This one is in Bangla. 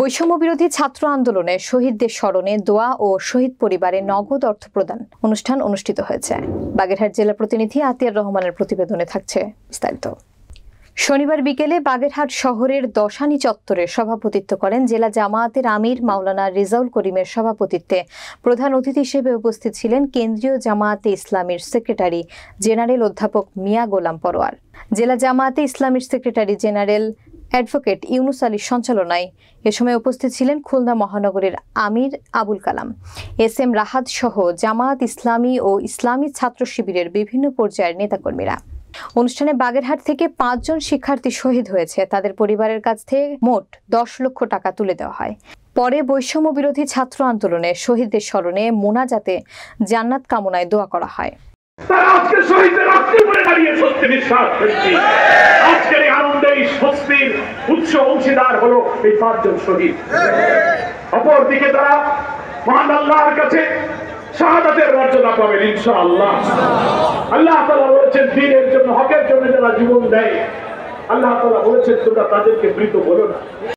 বৈষম্য বিরোধী ছাত্র আন্দোলনে শহীদদের স্মরণে দোয়া ও শহীদ পরিবারে নগদ অর্থ প্রদান অনুষ্ঠান অনুষ্ঠিত হয়েছে বাগেরহাট জেলা প্রতিনিধি আতিয়ার রহমানের প্রতিবেদনে থাকছে বিস্তারিত শনিবার বিকেলে বাগেরহাট শহরের দশানি চত্বরে সভাপতিত্ব করেন জেলা জামায়াতের আমির মাওলানা রেজাউল করিমের সভাপতিত্বে প্রধান অতিথি হিসেবে উপস্থিত ছিলেন কেন্দ্রীয় জামায়াতে ইসলামীর সেক্রেটারি জেনারেল অধ্যাপক মিয়া গোলাম পরোয়ার জেলা জামায়াতে ইসলামীর সেক্রেটারি জেনারেল অ্যাডভোকেট ইউনুস আলীর সঞ্চালনায় এ সময় উপস্থিত ছিলেন খুলনা মহানগরের আমির আবুল কালাম এস এম রাহাত সহ জামাত ইসলামী ও ইসলামী ছাত্র শিবিরের বিভিন্ন পর্যায়ের নেতাকর্মীরা অনুষ্ঠানে বাগেরহাট থেকে পাঁচজন শিক্ষার্থী শহীদ হয়েছে তাদের পরিবারের কাছ থেকে মোট দশ লক্ষ টাকা তুলে দেওয়া হয় পরে বৈষম্য বিরোধী ছাত্র আন্দোলনে শহীদদের স্মরণে মোনাজাতে জান্নাত কামনায় দোয়া করা হয় তারা আজকে শহীদদের দাঁড়িয়ে সত্যি বিশ্বাস মধ্যে স্বস্তির উচ্চ অংশীদার হলো এই পাঁচজন শহীদ অপরদিকে তারা মহান আল্লাহর কাছে শাহাদাতের মর্যাদা পাবেন ইনশা আল্লাহ আল্লাহ তালা বলেছেন দিনের জন্য হকের জন্য যারা জীবন দেয় আল্লাহ তালা বলেছেন তোমরা তাদেরকে মৃত বলো না